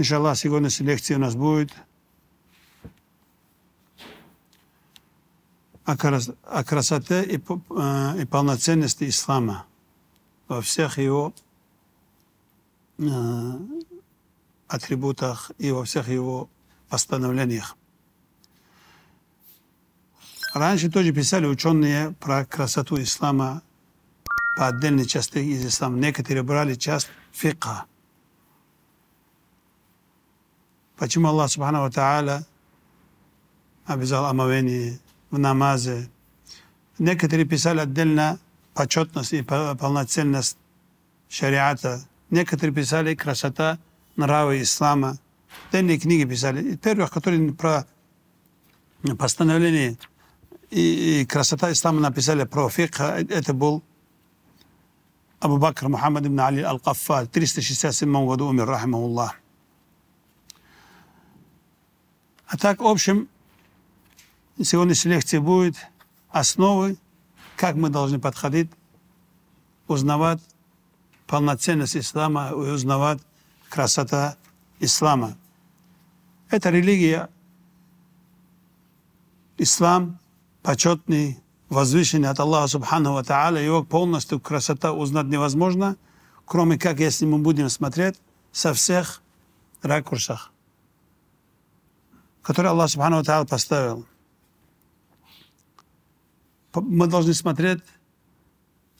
Иншаллах, сегодня лекция у нас будет о, крас о красоте и, э, и полноценности ислама во всех его э, атрибутах и во всех его постановлениях. Раньше тоже писали ученые про красоту ислама по отдельной части из ислама. Некоторые брали часть фикха – Почему Аллах Субхану Тааля обязал омовение в намазе? Некоторые писали отдельно почетность и полноценность шариата. Некоторые писали красота нравы ислама. Отдельные книги писали. И Первых, которые про постановление и, и красота ислама написали про фикх, это был Абу Бакр Мухаммад ибн Али Аль-Каффар, 367 году умер, рахмауллах. А так, в общем, сегодняшняя лекция будет основы, как мы должны подходить, узнавать полноценность ислама и узнавать красота ислама. Это религия, ислам, почетный, возвышенный от Аллаха Субхану Ва Та'аля, его полностью красота узнать невозможно, кроме как, если мы будем смотреть со всех ракурсах которые Аллах Субхану Тааля поставил. Мы должны смотреть,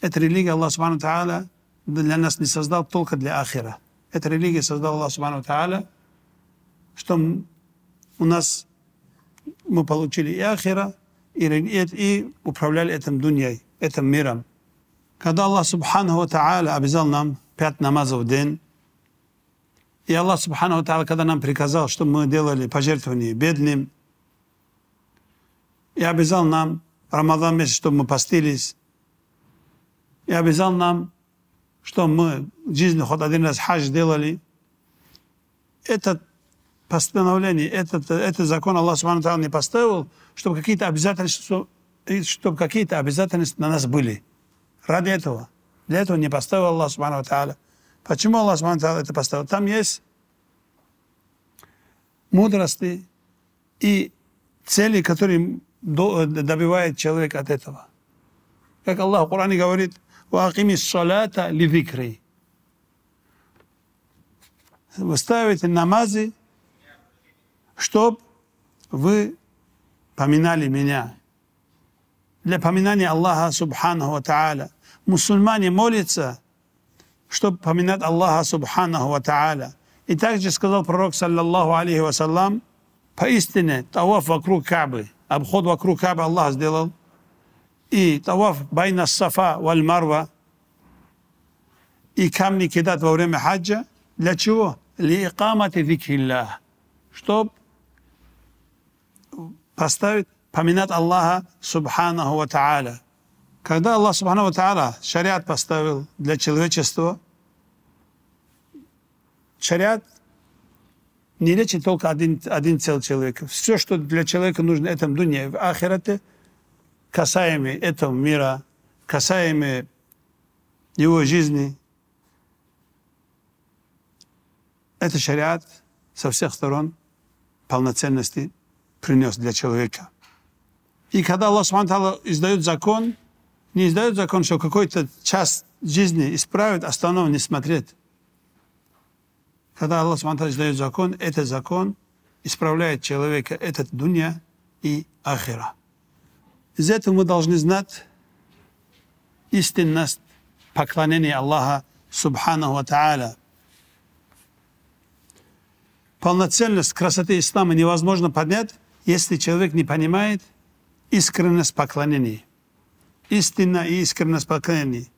эта религия Аллах Субхану Тааля для нас не создал только для Ахира. Эта религия создала Аллах Субхану Тааля, что у нас мы получили и Ахира, и, и, и управляли этим дуньей, этим миром. Когда Аллах Субхану Тааля обязал нам пять намазов в день, и Аллах Субхану Тааля, когда нам приказал, что мы делали пожертвования бедным, и обязал нам Рамадан месяц, чтобы мы постились, и обязал нам, что мы в жизни хоть один раз хадж делали. Это постановление, этот, этот закон Аллах Субхану Тааля не поставил, чтобы какие-то обязательства, чтобы какие-то обязательства на нас были. Ради этого. Для этого не поставил Аллах Субхану Тааля. Почему Аллах Субтитры это поставил? Там есть мудрости и цели, которые добивает человек от этого. Как Аллах в Коране говорит, «Ваакими салата ли викри». Вы ставите намазы, чтобы вы поминали меня. Для поминания Аллаха Субхану Ва Та'аля. Мусульмане молятся – чтобы поминать Аллаха Субханаху Ва Та'аля. И также сказал пророк, саллиллаху алейхи вассалам, поистине таваф вокруг Кабы, обход вокруг Кабы Аллах сделал, и таваф байна сафа валь марва, и камни кидать во время хаджа. Для чего? Ли икамати зикхиллах. чтобы поставить, поминать Аллаха Субханаху Ва Та'аля. Когда Аллах Субхану Тааля шариат поставил для человечества, шариат не лечит только один, один цел человека. Все, что для человека нужно в этом дуне, в ахирате, касаемо этого мира, касаемо его жизни, это шариат со всех сторон полноценности принес для человека. И когда Аллах Субхану издает закон, не издают закон, что какой-то час жизни исправит, остального а не смотрит. Когда Аллах Субтитры издает закон, этот закон исправляет человека, этот дунья и ахира. Из этого мы должны знать истинность поклонения Аллаха Субхану Ва Та'аля. Полноценность красоты ислама невозможно поднять, если человек не понимает искренность поклонения истинно и искренность поклонений.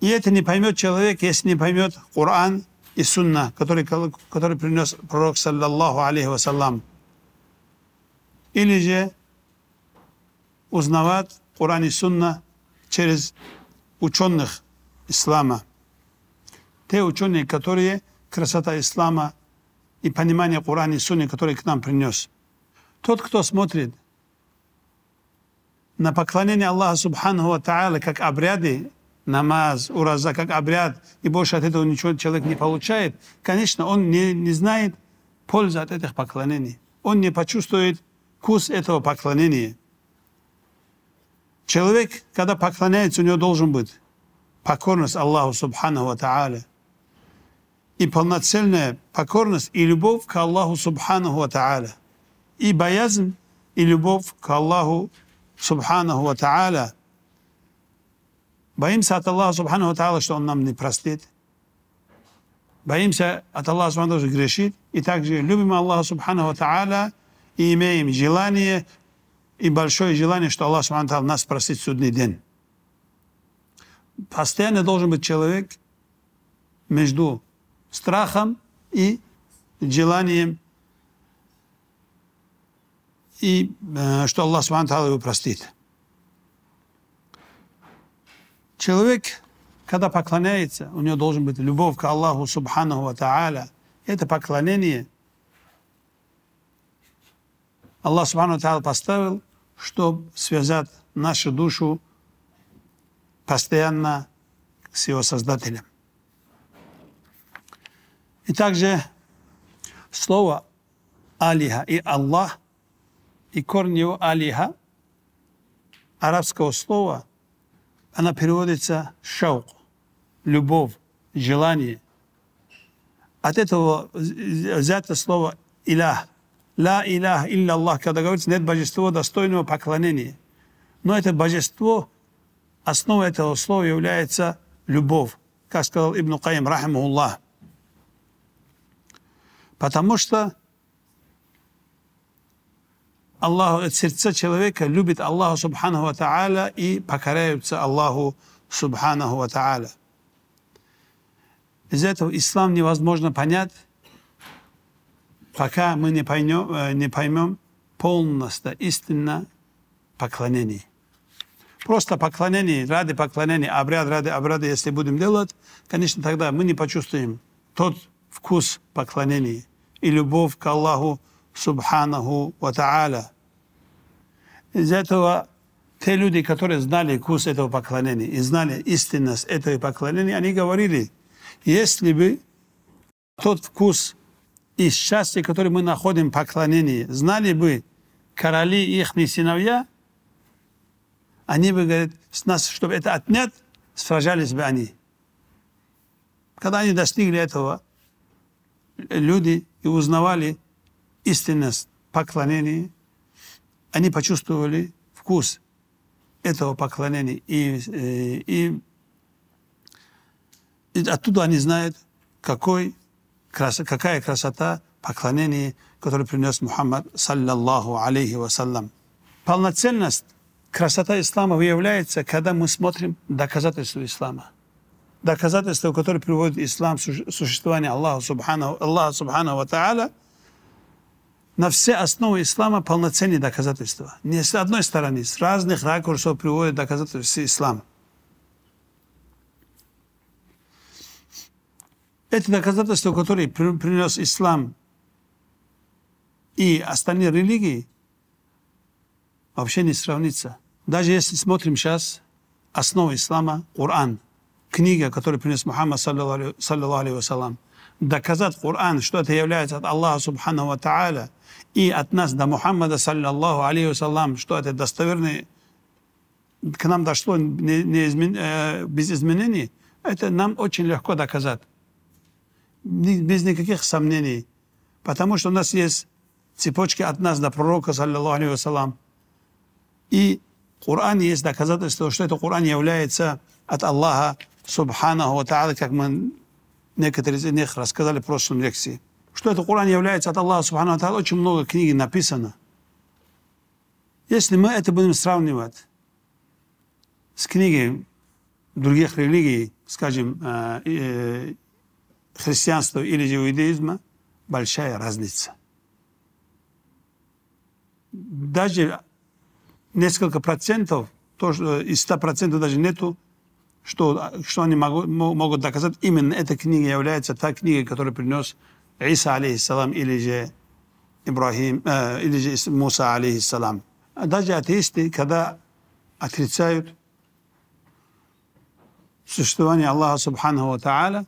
И это не поймет человек, если не поймет Коран и Сунна, который, который принес пророк, саллаллаху алейхи вассалам. Или же узнавать Коран и Сунна через ученых ислама. Те ученые, которые красота ислама и понимание Корана и Сунны, которые к нам принес. Тот, кто смотрит на поклонение Аллаха Субхану Тааля как обряды, намаз, ураза как обряд, и больше от этого ничего человек не получает, конечно, он не, не знает пользы от этих поклонений. Он не почувствует вкус этого поклонения. Человек, когда поклоняется, у него должен быть покорность Аллаху Субхану Та'аля и полноценная покорность и любовь к Аллаху Субхану Та'аля, и боязнь и любовь к Аллаху subhanahu wa ta'ala, bojim se od Allaha subhanahu wa ta'ala što On nam ne prostiti. Bojim se od Allaha subhanahu wa ta'ala što grešiti i также ljubimo Allaha subhanahu wa ta'ala i imejim želanje и большое желание, что Аллах Субхану Тал нас простит судный день. Постоянно должен быть человек между страхом и желанием и э, что Аллах Субхану его простит. Человек, когда поклоняется, у него должен быть любовь к Аллаху Субхану Ва Та'аля. Это поклонение. Аллах Субхану Та'аля поставил, чтобы связать нашу душу постоянно с его Создателем. И также слово «Алиха» и «Аллах» и корень его алиха, арабского слова, она переводится шаук, любовь, желание. От этого взято слово илях. Ла илях илля Аллах, когда говорится, нет божества достойного поклонения. Но это божество, основа этого слова является любовь, как сказал Ибн Каим, рахму Аллах. Потому что Аллах, сердца человека любит Аллаха Субхану Ва Та'аля и покоряются Аллаху Субхану Ва Та'аля. Из этого ислам невозможно понять, пока мы не поймем, э, не поймем полностью истинно поклонение. Просто поклонение, ради поклонения, обряд ради обряда, если будем делать, конечно, тогда мы не почувствуем тот вкус поклонения и любовь к Аллаху Субханаху Ва Тааля. Из этого те люди, которые знали вкус этого поклонения и знали истинность этого поклонения, они говорили, если бы тот вкус и счастье, которое мы находим в поклонении, знали бы короли и их сыновья, они бы, говорят, с нас, чтобы это отнять, сражались бы они. Когда они достигли этого, люди и узнавали истинность поклонения, они почувствовали вкус этого поклонения. И, э, и, и оттуда они знают, какой, какая красота поклонения, которое принес Мухаммад, саллаллаху алейхи вассалам. Полноценность, красота ислама выявляется, когда мы смотрим доказательства ислама. Доказательства, которые приводит ислам, существование Аллаха Субхану, Аллаха Субхану Ва Та'аля – на все основы ислама полноценные доказательства. Не с одной стороны, с разных ракурсов приводят доказательства ислама. Эти доказательства, которые принес ислам и остальные религии, вообще не сравнится. Даже если смотрим сейчас основы ислама, Коран, книга, которую принес Мухаммад, саллаху алейхи вассалам, доказать Коран, что это является от Аллаха Субхану Ва Та'аля и от нас до Мухаммада, саллиллаху алейхи Саллам, что это достоверный, к нам дошло не, не измен, э, без изменений, это нам очень легко доказать. Без никаких сомнений. Потому что у нас есть цепочки от нас до пророка, саллиллаху алейхи вассалам. И Коран есть доказательство, что это Коран является от Аллаха, субханаху ва как мы Некоторые из них рассказали в прошлом лекции. Что это Коран является от Аллаха Субхану Аталла, очень много книг написано. Если мы это будем сравнивать с книгой других религий, скажем, э, э, христианства или иудаизма, большая разница. Даже несколько процентов, то, из 100 процентов даже нету что, что они могу, могут доказать, именно эта книга является та книга, которую принес Иса, алейхиссалам, или же Ибрахим, э, или же Муса, алейхиссалам. Даже атеисты, когда отрицают существование Аллаха, субханаху та'аля,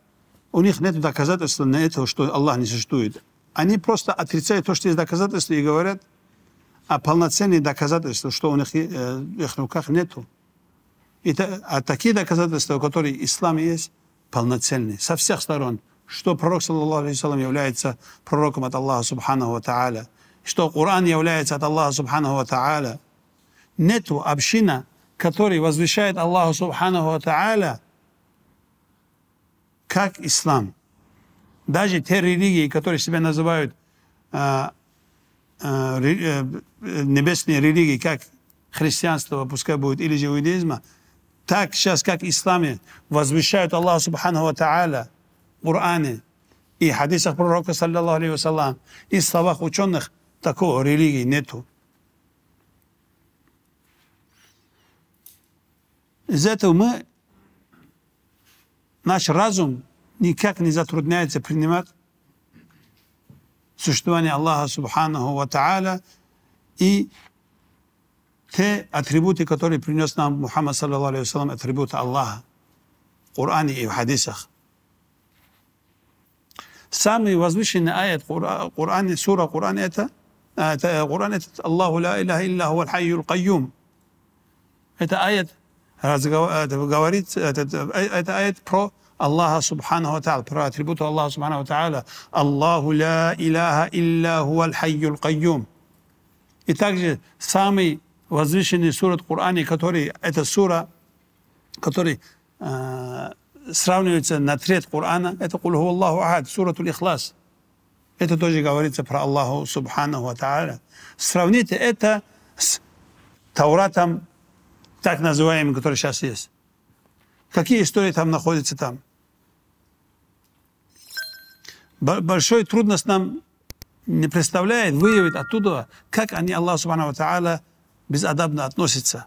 у них нет доказательства на этого, что Аллах не существует. Они просто отрицают то, что есть доказательства, и говорят, а полноценные доказательства, что у них э, их руках нету. И, а такие доказательства, которые в исламе есть, полноценные, со всех сторон. Что пророк, саллаллаху алейхи является пророком от Аллаха, субхану та'аля. Что Коран является от Аллаха, субхану та'аля. Нету община, который возвещает Аллаху, субхану та'аля, как ислам. Даже те религии, которые себя называют э, э, небесные религии, как христианство, пускай будет, или же иудаизма, так сейчас, как в исламе, возвещают Аллах Субхану Тааля в Коране и хадисах пророка, саллиллаху алейхи вассалам, и словах ученых, такого религии нету. Из этого мы, наш разум никак не затрудняется принимать существование Аллаха Субхану Ва Тааля и те atributi которые принес нам Мухаммад, саллаллаху алейхи салам, атрибуты Аллаха в Коране и в хадисах. Самый возвышенный аят Коране, сура Коран это, это Коран это Аллаху ла илля илля хуа хайюл кайюм. Это аят говорит, это, это аят про Аллаха Субханаху Тааля, про атрибуты Аллаха Субханаху Та'ала. Аллаху ла илля илля хуа хайюл кайюм. И также самый возвышенный сурат в Коране, который, это сура, который э, сравнивается на треть Корана, это «Кулху Аллаху Ахад», сурату Ихлас. Это тоже говорится про Аллаху Субханаху Ата'аля. Сравните это с Тавратом, так называемым, который сейчас есть. Какие истории там находятся там? Большой трудность нам не представляет выявить оттуда, как они Аллах Субхану Тааля безадабно относится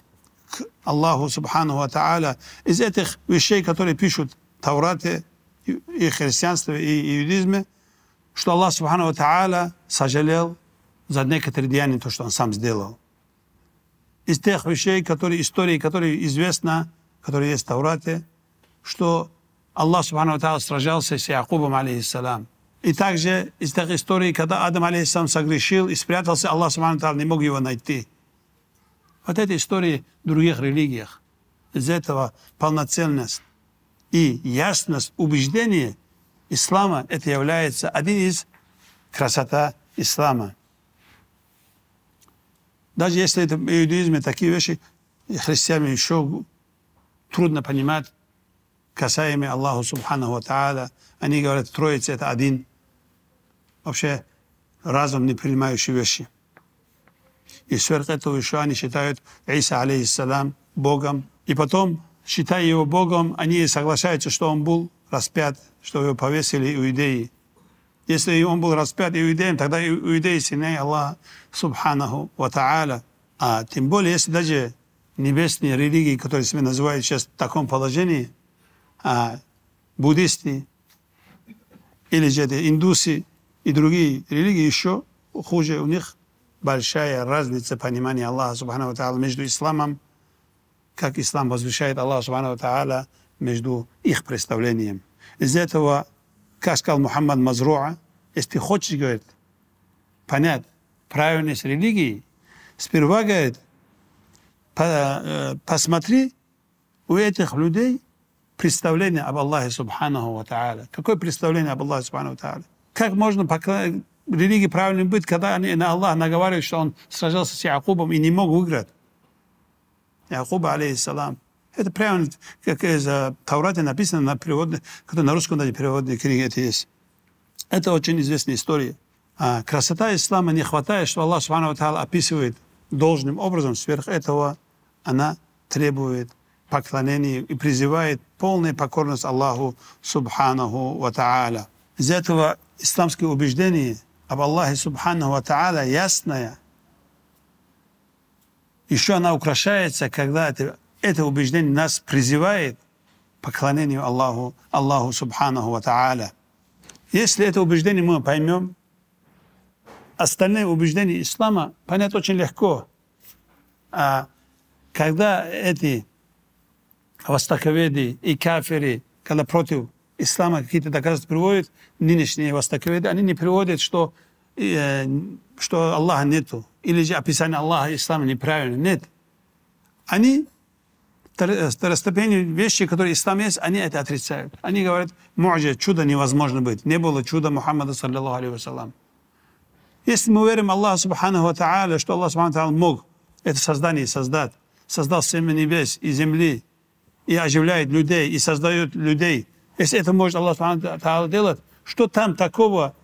к Аллаху Субхану Ата'аля из этих вещей, которые пишут в Таврате и христианстве, и иудизме, что Аллах Субхану Ата'аля сожалел за некоторые деяния, то, что он сам сделал. Из тех вещей, которые, истории, которые известны, которые есть в Таврате, что Аллах Субхану Ата'аля сражался с Якубом, алейхиссалам. И также из тех историй, когда Адам, алейхиссалам, согрешил и спрятался, Аллах Субхану Ата'аля не мог его найти – вот эти истории в других религиях. Из этого полноценность и ясность убеждения ислама – это является один из красота ислама. Даже если это в иудаизме такие вещи, христиане еще трудно понимать, касаемо Аллаха Субхану Ва Та'аля. Они говорят, Троица – это один. Вообще разум не принимающий вещи – и сверх этого еще они считают Иса, алейхиссалам, Богом. И потом, считая его Богом, они соглашаются, что он был распят, что его повесили иудеи. Если он был распят иудеем, тогда иудеи сыны Аллаха, субханаху ва та'аля. А тем более, если даже небесные религии, которые себя называют сейчас в таком положении, а, буддисты или же индусы и другие религии еще хуже у них большая разница понимания Аллаха Субхану Тааля между исламом, как ислам возвышает Аллаха Субхану Тааля, между их представлением. Из этого, как сказал Мухаммад Мазруа, если ты хочешь, говорит, понять правильность религии, сперва, говорит, э, посмотри у этих людей представление об Аллахе Субхану Тааля. Какое представление об Аллахе Субхану Тааля? Как можно религии правильно быть, когда они на Аллах наговаривают, что он сражался с Якубом и не мог выиграть. Якуб, алейхиссалам. Это прямо как из э, Таурата написано на переводной, когда на русском даже переводной книге это есть. Это очень известная история. А красота ислама не хватает, что Аллах Субхану описывает должным образом. Сверх этого она требует поклонения и призывает полную покорность Аллаху Субханаху Ва Из этого исламские убеждения – об Аллахе Субхану Ва Та'аля ясная. Еще она украшается, когда это, это убеждение нас призывает поклонению Аллаху, Аллаху Субхану Ва Та'аля. Если это убеждение мы поймем, остальные убеждения ислама понять очень легко. А когда эти востоковеды и кафиры, когда против ислама какие-то доказательства приводят, нынешние востоковеды, они не приводят, что, э, что Аллаха нету, или же описание Аллаха ислама неправильно. Нет. Они второстепенные вещи, которые ислам есть, они это отрицают. Они говорят, может чудо невозможно быть. Не было чуда Мухаммада, саллиллаху алейхи вассалам. Если мы верим Аллаху Субхану Та'аля, что Аллах Субхану Та'аля мог это создание создать, создал семя небес и земли, и оживляет людей, и создает людей – если это может Аллах Субхану делать, что там такого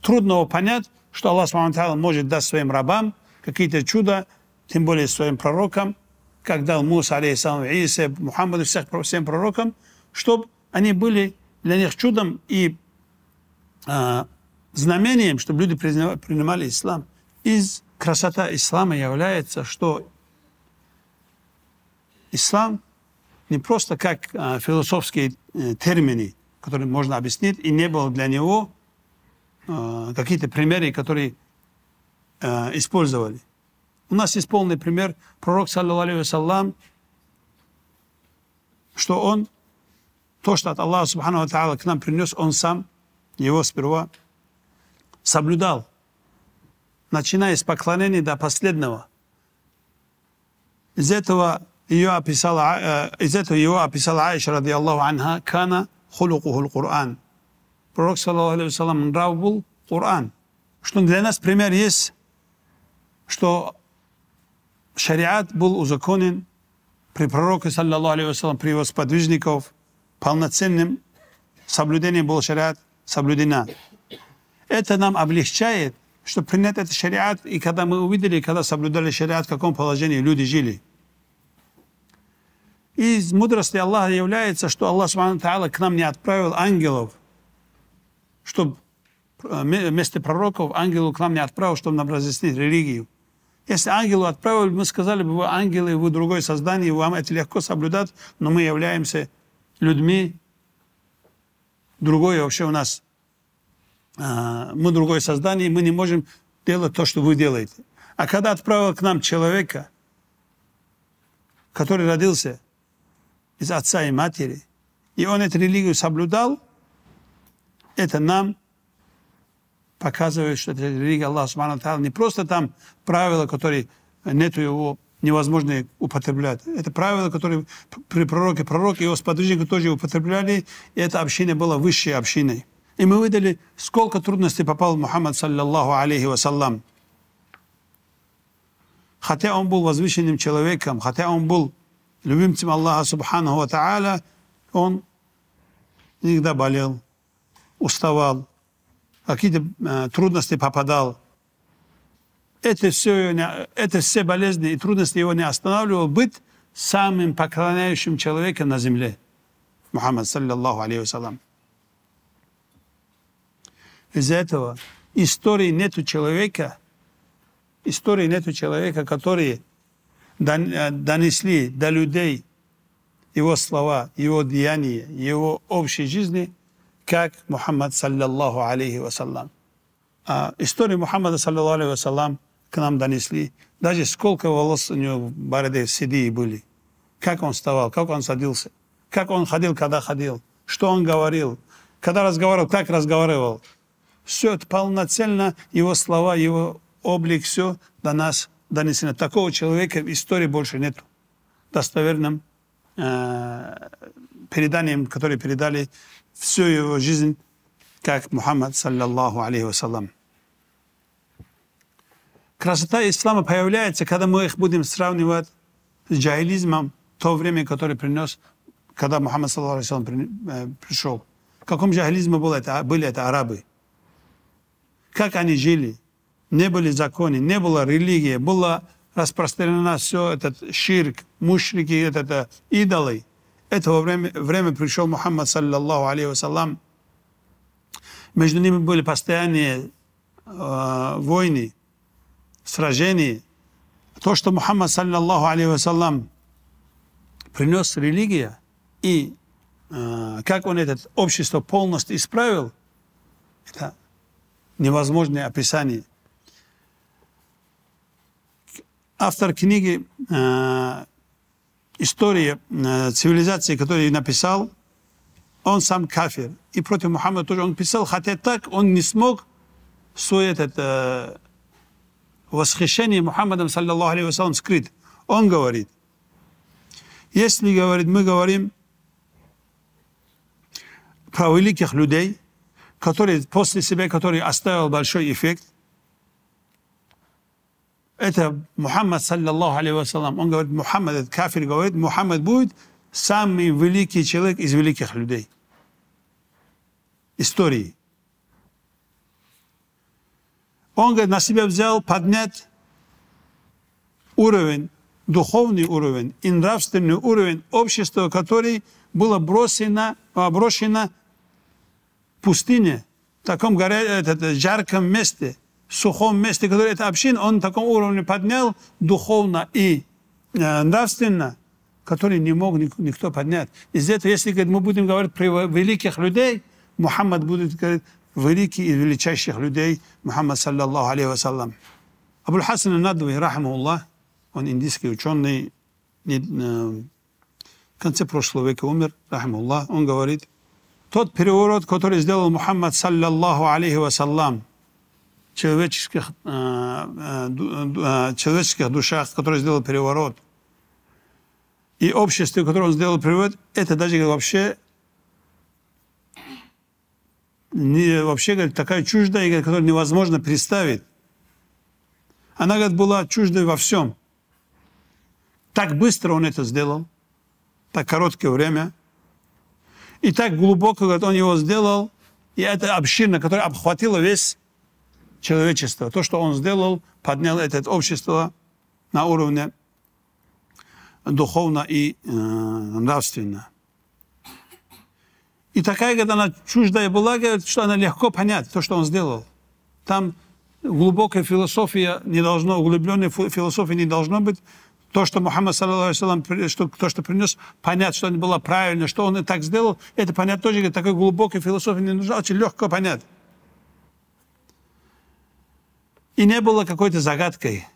трудного понять, что Аллах Субхану может дать своим рабам какие-то чуда, тем более своим пророкам, как дал Муса, алейхиссалам, Иисе, Мухаммаду, всех, всем пророкам, чтобы они были для них чудом и э, знамением, чтобы люди признавали, принимали ислам. Из красота ислама является, что ислам – не просто как э, философские э, термины, которые можно объяснить, и не было для него э, какие-то примеры, которые э, использовали. У нас есть полный пример. Пророк, саллиллаху что он, то, что от Аллаха, субхану ва к нам принес, он сам его сперва соблюдал, начиная с поклонения до последнего. Из этого ее описала, а, э, из этого его описала Аиша, ради Аллаху анха, кана хулукухул Кур'ан. Пророк, саллаху алейхи нрав был Кур'ан. Что для нас пример есть, что шариат был узаконен при пророке, саллаху алейхи вассалам, при его сподвижников, полноценным соблюдением был шариат соблюдена. Это нам облегчает, что принять этот шариат, и когда мы увидели, когда соблюдали шариат, в каком положении люди жили – из мудрости Аллаха является, что Аллах Субхану к нам не отправил ангелов, чтобы э, вместо пророков ангелу к нам не отправил, чтобы нам разъяснить религию. Если ангелу отправили, мы сказали бы, вы ангелы, вы другое создание, вам это легко соблюдать, но мы являемся людьми, другое вообще у нас, э, мы другое создание, мы не можем делать то, что вы делаете. А когда отправил к нам человека, который родился – из отца и матери, и он эту религию соблюдал, это нам показывает, что эта религия Аллаха Субхану не просто там правила, которые нету его невозможно употреблять. Это правила, которые при пророке, Пророк и его сподвижники тоже употребляли, и эта община была высшей общиной. И мы выдали, сколько трудностей попал Мухаммад, саллаллаху алейхи вассалам. Хотя он был возвышенным человеком, хотя он был любимцем Аллаха Субхану Ва Та'аля, он иногда болел, уставал, какие-то э, трудности попадал. Это все, это все болезни и трудности его не останавливал быть самым поклоняющим человеком на земле. Мухаммад, саллиллаху алейхи вассалам. Из-за этого истории нету человека, истории нету человека, который Э, донесли до людей его слова, его деяния, его общей жизни, как Мухаммад, саллиллаху алейхи вассалам. А историю Мухаммада, саллиллаху алейхи вассалам, к нам донесли. Даже сколько волос у него в бороде седые были. Как он вставал, как он садился, как он ходил, когда ходил, что он говорил, когда разговаривал, как разговаривал. Все это полноценно, его слова, его облик, все до нас донесена. Такого человека в истории больше нет. Достоверным э, переданием, которые передали всю его жизнь, как Мухаммад, саллаллаху алейхи вассалам. Красота ислама появляется, когда мы их будем сравнивать с джаилизмом, то время, которое принес, когда Мухаммад, саллаллаху алейхи вассалам, пришел. В каком джаилизме было это, были это арабы? Как они жили? не были законы, не была религия, была распространена все этот ширк, мушрики, это, это идолы. Этого время, время пришел Мухаммад, саллаллаху алейхи вассалам. Между ними были постоянные э, войны, сражения. То, что Мухаммад, саллаллаху алейхи вассалам, принес религия и э, как он это общество полностью исправил, это невозможное описание – автор книги э, «История э, цивилизации», который написал, он сам кафир. И против Мухаммада тоже он писал, хотя так он не смог свой это э, восхищение Мухаммадом, саллиллаху алейхи вассалам, скрыть. Он говорит, если, говорит, мы говорим про великих людей, которые после себя, которые оставил большой эффект, это Мухаммад, саллиллаху алейхи Он говорит, Мухаммад, этот кафир говорит, Мухаммад будет самый великий человек из великих людей. Истории. Он, говорит, на себя взял поднять уровень, духовный уровень и нравственный уровень общества, которое было бросено, брошено в пустыне, в таком горя, э, э, жарком месте – сухом месте, который это общин, он на таком уровне поднял духовно и э, нравственно, который не мог никто поднять. Из этого, если говорит, мы будем говорить про великих людей, Мухаммад будет говорить великих и величайших людей, Мухаммад, саллаллаху алейхи вассалам. Абуль Хасан Надвый, рахмауллах, он индийский ученый, э, в конце прошлого века умер, рахмауллах, он говорит, тот переворот, который сделал Мухаммад, саллаллаху алейхи вассалам, человеческих, э, э, э, человеческих душах, который сделал переворот, и обществе, которое он сделал переворот, это даже вообще не, вообще говорит, такая чуждая, говорит, которую невозможно представить. Она, говорит, была чуждой во всем. Так быстро он это сделал, так короткое время. И так глубоко, говорит, он его сделал. И это община, которая обхватила весь человечества. То, что он сделал, поднял это общество на уровне духовно и э, нравственно. И такая, когда она чуждая была, говорит, что она легко понять то, что он сделал. Там глубокая философия не должно, углубленная философия не должно быть. То, что Мухаммад, саллиллаху что, то, что принес, понять, что не было правильно, что он и так сделал, это понять тоже, говорит, такой глубокой философии не нужно, очень легко понять и не было какой-то загадкой.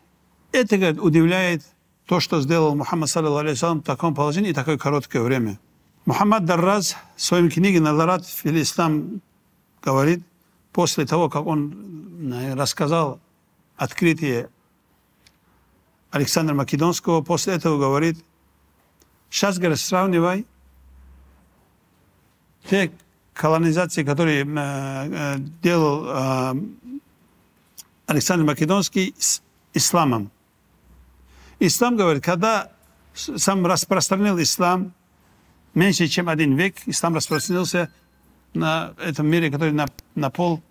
Это, говорит, удивляет то, что сделал Мухаммад, саллиллаху в таком положении и такое короткое время. Мухаммад Дарраз в своем книге «Надарат фил Ислам» говорит, после того, как он э, рассказал открытие Александра Македонского, после этого говорит, сейчас, говорит, сравнивай те колонизации, которые э, э делал э, Александр Македонский с исламом. Ислам говорит, когда сам распространил ислам, меньше чем один век ислам распространился на этом мире, который на, на пол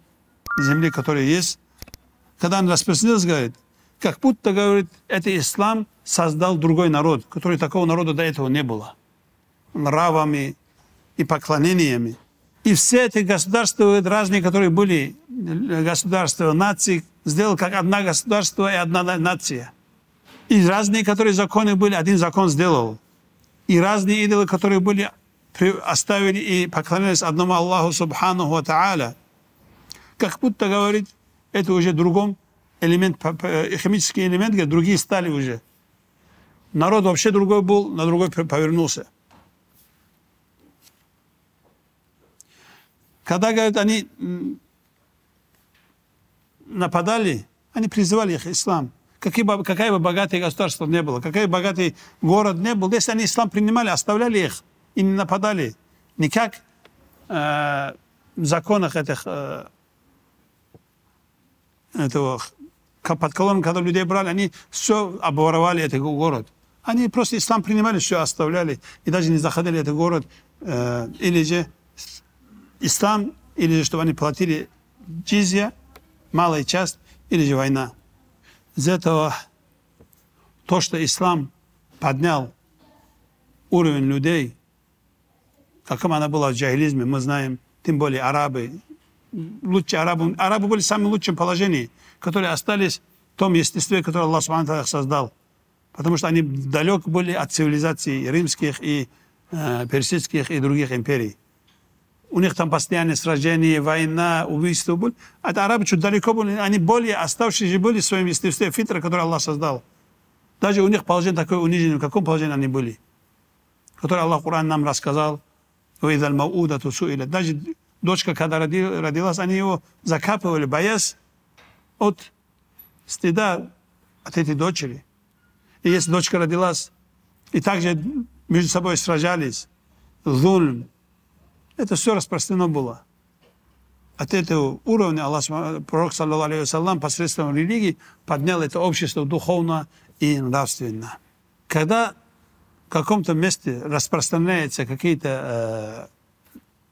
земли, который есть. Когда он распространился, говорит, как будто, говорит, это ислам создал другой народ, который такого народа до этого не было. Нравами и поклонениями. И все эти государства, разные, которые были, государства, нации, сделал как одна государство и одна нация. И разные, которые законы были, один закон сделал. И разные идолы, которые были, оставили и поклонялись одному Аллаху Субхану Ва Та'аля. Как будто говорит, это уже другом элемент, химический элемент, где другие стали уже. Народ вообще другой был, на другой повернулся. Когда, говорят, они нападали, они призывали их ислам. Какие бы, какая бы богатое государство не было, какой бы богатый город не был, если они ислам принимали, оставляли их и не нападали. Никак э, в законах этих, э, этого, под колонн, когда людей брали, они все обворовали этот город. Они просто ислам принимали, все оставляли, и даже не заходили в этот город. Э, или же ислам, или же чтобы они платили джизья, малый часть или же война. Из этого то, что ислам поднял уровень людей, каком она была в джаилизме, мы знаем, тем более арабы, лучше арабы, арабы были в самом лучшем положении, которые остались в том естестве, которое Аллах Субхану создал. Потому что они далек были от цивилизации римских и э, персидских и других империй у них там постоянные сражения, война, убийства были. Это арабы чуть далеко были, они более оставшиеся были в своем естестве фитра, которое Аллах создал. Даже у них положение такое униженное, в каком положении они были. Которое Аллах Коран нам рассказал. Даже дочка, когда родилась, они его закапывали, боясь от стыда от этой дочери. И если дочка родилась, и также между собой сражались, зульм, это все распространено было. От этого уровня Аллах, пророк, саллиллаху посредством религии поднял это общество духовно и нравственно. Когда в каком-то месте распространяются какие-то э,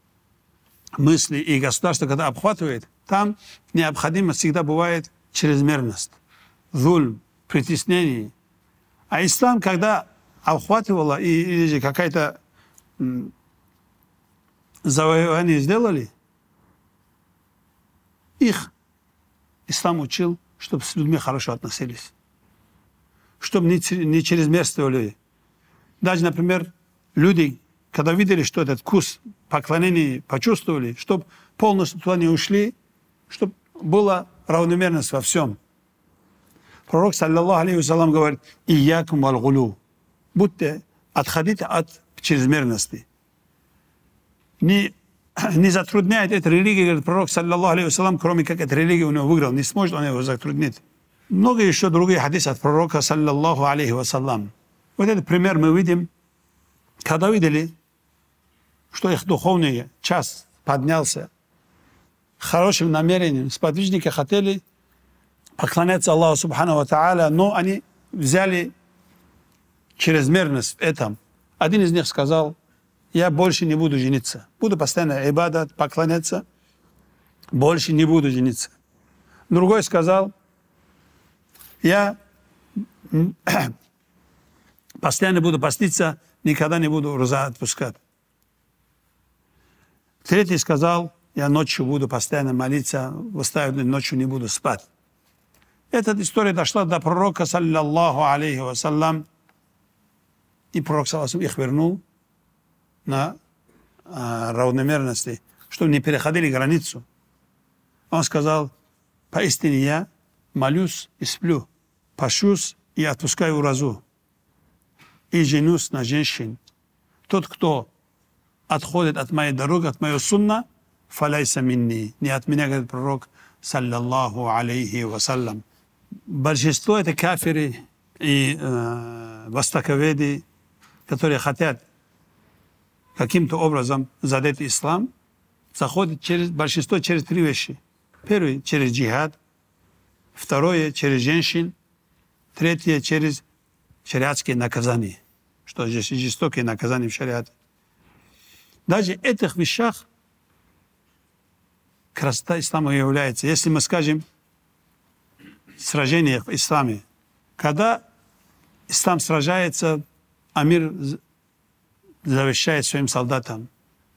мысли, и государство, когда обхватывает, там необходимо всегда бывает чрезмерность, зульм, притеснение. А ислам, когда обхватывало, и, или же какая-то завоевания сделали, их ислам учил, чтобы с людьми хорошо относились, чтобы не, не чрезмерствовали. Даже, например, люди, когда видели, что этот вкус поклонений почувствовали, чтобы полностью туда не ушли, чтобы была равномерность во всем. Пророк, саллиллаху алейхи вассалам, говорит, «Иякум валгулю» – будьте, отходите от чрезмерности – не, не затрудняет эта религия, говорит пророк, саллиллаху алейхи кроме как эта религия у него выиграл, не сможет он его затруднить. Много еще других хадисов от пророка, саллиллаху алейхи вассалам. Вот этот пример мы видим, когда видели, что их духовный час поднялся, хорошим намерением сподвижники хотели поклоняться Аллаху Субхану Ва но они взяли чрезмерность в этом. Один из них сказал – я больше не буду жениться. Буду постоянно ибада поклоняться, больше не буду жениться. Другой сказал, я постоянно буду поститься, никогда не буду роза отпускать. Третий сказал, я ночью буду постоянно молиться, выставленной ночью не буду спать. Эта история дошла до пророка, саллиллаху алейхи вассалам, и пророк, саллиллаху их вернул – на а, равномерности, чтобы не переходили границу. Он сказал, поистине я молюсь и сплю, пашусь и отпускаю уразу, и женюсь на женщин. Тот, кто отходит от моей дороги, от моего сунна, фалайса минни, не от меня, говорит пророк, саллаллаху алейхи вассалям. Большинство это кафиры и э, востоковеды, которые хотят каким-то образом задет ислам, заходит через большинство через три вещи. Первое – через джихад, второе – через женщин, третье – через шариатские наказания, что здесь жестокие наказания в шариате. Даже этих вещах красота ислама является. Если мы скажем сражение в исламе, когда ислам сражается, амир завещает своим солдатам,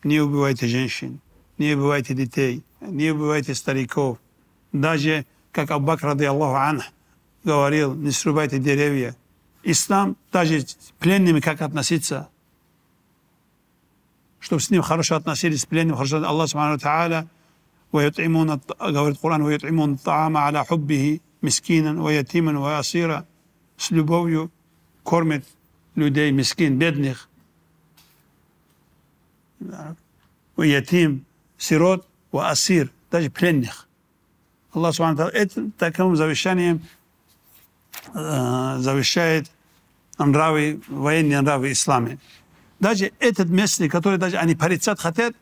не убивайте женщин, не убивайте детей, не убивайте стариков. Даже, как Аббак, ради Аллаху Ан, говорил, не срубайте деревья. Ислам даже с пленными как относиться, чтобы с ним хорошо относились, с пленными хорошо. Аллах Субхану Та'аля ويطعمون говорит Коран ويطعمون الطعام على حبه مسكينا ويتيما واسيرا с любовью кормит людей мискин, бедных, ятим, сирот, ва асир, даже пленных. Аллах Субхану это таким завещанием э, завещает нравы, военные нравы исламе. Даже этот местный, который даже они порицать хотят,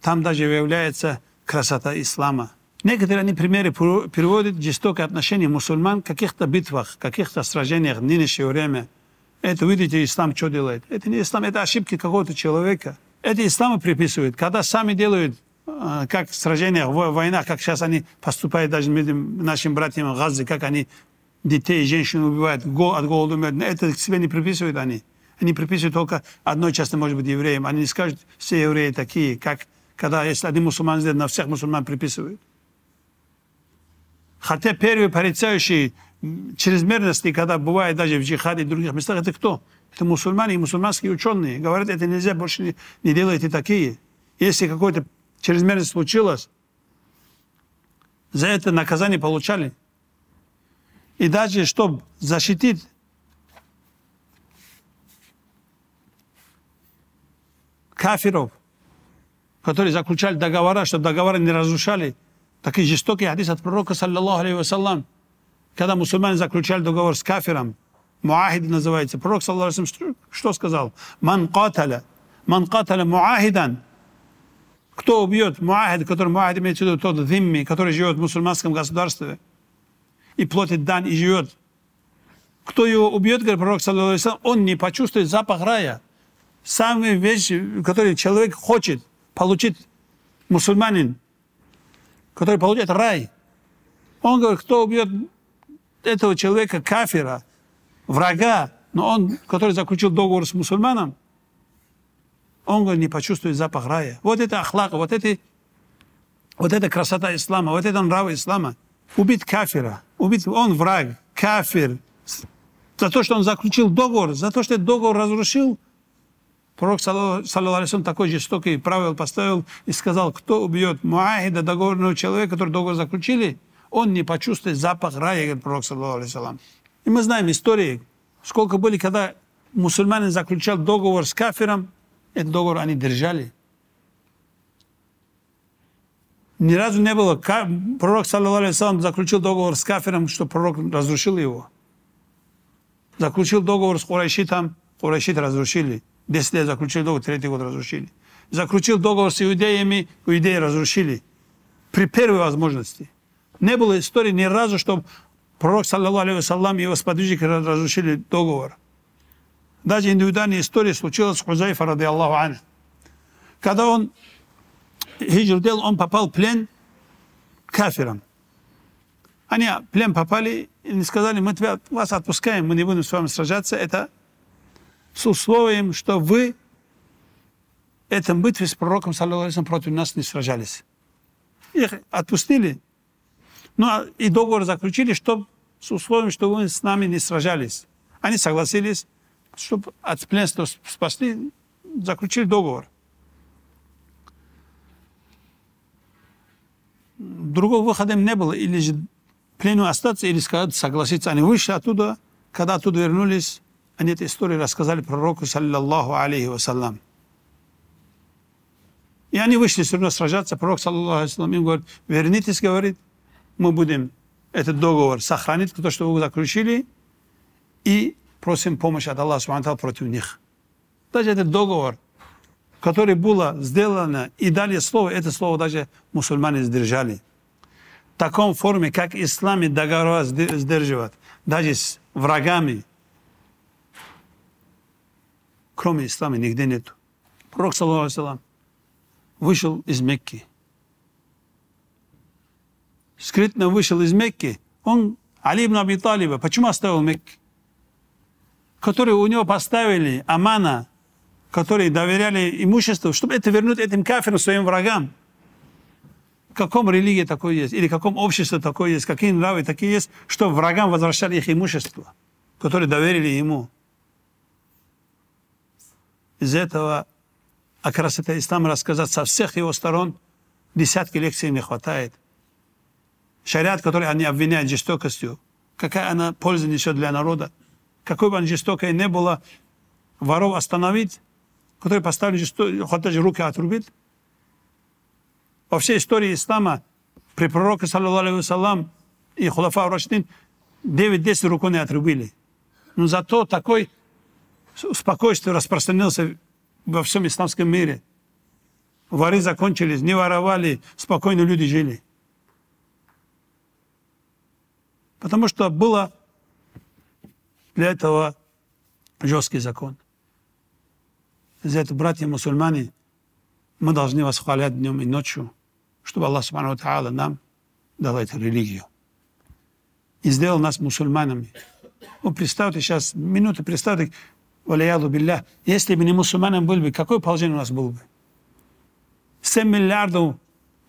там даже является красота ислама. Некоторые они примеры приводят жестокое отношение мусульман в каких-то битвах, каких-то сражениях в нынешнее время. Это, видите, ислам что делает? Это не ислам, это ошибки какого-то человека. Это исламы приписывают. Когда сами делают, а, как в сражениях, в войнах, как сейчас они поступают даже нашим братьям Газы, как они детей и женщин убивают, от голода умирают. Это к себе не приписывают они. Они приписывают только одной части, может быть, евреям. Они не скажут, все евреи такие, как когда, если один мусульман сделает, на всех мусульман приписывают. Хотя первые порицающие чрезмерности, когда бывает даже в джихаде и других местах, это кто? Это мусульмане и мусульманские ученые. Говорят, это нельзя, больше не, не делайте такие. Если какое-то чрезмерность случилось, за это наказание получали. И даже, чтобы защитить кафиров, которые заключали договора, чтобы договоры не разрушали. Такие жестокие хадисы от пророка, саллиллаху когда мусульмане заключали договор с кафиром, Муахид называется. Пророк, саллаху что, что сказал? Ман каталя. Ман каталя муахидан. Кто убьет муахид, который муахид имеет в виду тот зимми, который живет в мусульманском государстве и платит дан и живет. Кто его убьет, говорит пророк, саллаху он не почувствует запах рая. Самые вещи, которые человек хочет получить, мусульманин, который получает рай. Он говорит, кто убьет этого человека, кафира, врага, но он, который заключил договор с мусульманом, он говорит, не почувствует запах рая. Вот это ахлака, вот, это, вот это красота ислама, вот это нравы ислама. Убить кафира, убить, он враг, кафир. За то, что он заключил договор, за то, что этот договор разрушил, Пророк, саллиллаху такой жестокий правил поставил и сказал, кто убьет муахида, договорного человека, который договор заключили, он не почувствует запах рая, говорит пророк, саллиллаху и мы знаем истории, сколько были, когда мусульманин заключал договор с кафиром, этот договор они держали. Ни разу не было. Пророк, саллиллаху заключил договор с кафиром, что пророк разрушил его. Заключил договор с Курайшитом, Курайшит разрушили. Десять лет заключили договор, третий год разрушили. Заключил договор с иудеями, иудеи разрушили. При первой возможности. Не было истории ни разу, чтобы Пророк, саллаллаху алейхи вассалам, и его сподвижники разрушили договор. Даже индивидуальная история случилась с Хузайфа, ради Аллаху ан. Когда он хиджр делал, он попал в плен кафирам. Они в плен попали и сказали, мы тебя, вас отпускаем, мы не будем с вами сражаться. Это с условием, что вы в этом битве с пророком, саллаллаху против нас не сражались. Их отпустили, ну, а и договор заключили, чтобы с условием, что вы с нами не сражались. Они согласились, чтобы от пленства спасли, заключили договор. Другого выхода им не было. Или же плену остаться, или сказать, согласиться. Они вышли оттуда. Когда оттуда вернулись, они эту историю рассказали пророку, саллиллаху алейхи вассалам. И они вышли все равно сражаться. Пророк, саллиллаху алейхи вассалам, им говорит, вернитесь, говорит, мы будем этот договор сохранит, то, что вы заключили, и просим помощи от Аллаха Субхану против них. Даже этот договор, который было сделано и дали слово, это слово даже мусульмане сдержали. В таком форме, как ислами договора сдерживать, даже с врагами, кроме ислама нигде нет. Пророк, саллаху вышел из Мекки – скрытно вышел из Мекки, он Али ибн Аби Талиба, почему оставил Мекки? Которые у него поставили Амана, которые доверяли имуществу, чтобы это вернуть этим кафирам, своим врагам. В каком религии такое есть? Или в каком обществе такое есть? Какие нравы такие есть, что врагам возвращали их имущество, которые доверили ему? Из этого о красоте ислама рассказать со всех его сторон десятки лекций не хватает. Шариат, который они обвиняют жестокостью, какая она польза несет для народа. Какой бы она жестокой не была, воров остановить, которые поставили жестокость, хоть даже руки отрубить. Во всей истории ислама при пророке, саллиллаху и хулафа Рашидин 9-10 руку не отрубили. Но зато такой спокойствие распространился во всем исламском мире. Воры закончились, не воровали, спокойно люди жили. Потому что было для этого жесткий закон. За это, братья мусульмане, мы должны вас восхвалять днем и ночью, чтобы Аллах Субхану Та'ала нам дал эту религию. И сделал нас мусульманами. Ну, представьте сейчас, минуты представьте, валияду билля, если бы не мусульманами были бы, какое положение у нас было бы? 7 миллиардов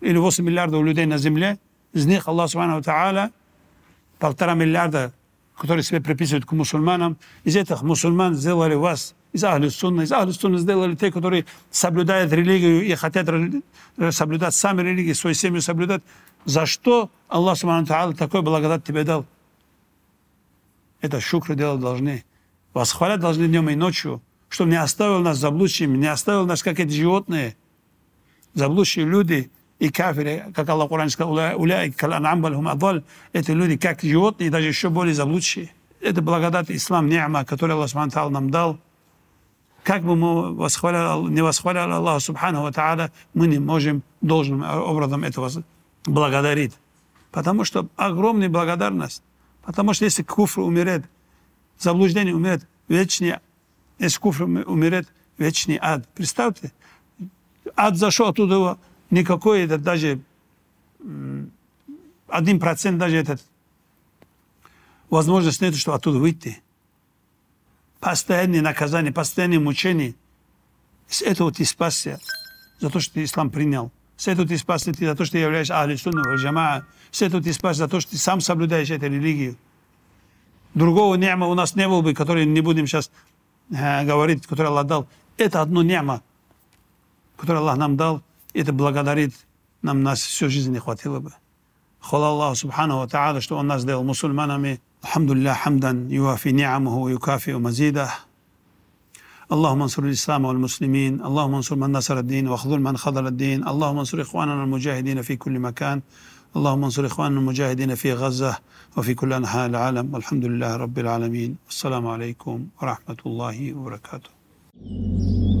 или 8 миллиардов людей на земле, из них Аллах Субхану Та'ала – полтора миллиарда, которые себе приписывают к мусульманам, из этих мусульман сделали вас из Ахли Сунна. Из Ахли Сунна сделали те, которые соблюдают религию и хотят э, соблюдать сами религию, свою семью соблюдать. За что Аллах Субхану Тааля такой благодать тебе дал? Это шукры делать должны. Восхвалять должны днем и ночью, чтобы не оставил нас заблудшими, не оставил нас, как эти животные. Заблудшие люди и kafire, как Allah Kur'an сказал, «Уляй, калан амбалхум адваль». Это люди, как животные, даже еще более заблудшие. Это благодать ислам, няма, который Аллах Субхану нам дал. Как бы мы восхваляли, не восхваляли Аллаха Субхану Та'аля, мы не можем должным образом этого благодарить. Потому что огромная благодарность. Потому что если куфр умирает, заблуждение умирает, вечный, если куфр умирает, вечный ад. Представьте, ад зашел оттуда, никакой этот даже один процент даже этот возможность нет, что оттуда выйти. Постоянные наказания, постоянные мучения. С этого ты спасся, за то, что ты ислам принял. С этого ты спасся ты за то, что ты являешься ахли сунна джамаа. С этого ты спасся за то, что ты сам соблюдаешь эту религию. Другого няма у нас не было бы, который не будем сейчас э, говорить, который Аллах дал. Это одно няма, которое Аллах нам дал – это благодарит нам нас всю жизнь не хватило бы. Хвала Аллаху Субхану Ва что Он нас сделал мусульманами. Ля хамдан юафи ни'амуху юкафи мазида. اللهم انصر الإسلام والمسلمين اللهم انصر من نصر الدين واخذل من خذل الدين اللهم انصر إخواننا المجاهدين في كل مكان اللهم انصر إخواننا المجاهدين في غزة وفي كل أنحاء العالم والحمد لله رب العالمين السلام عليكم ورحمة الله وبركاته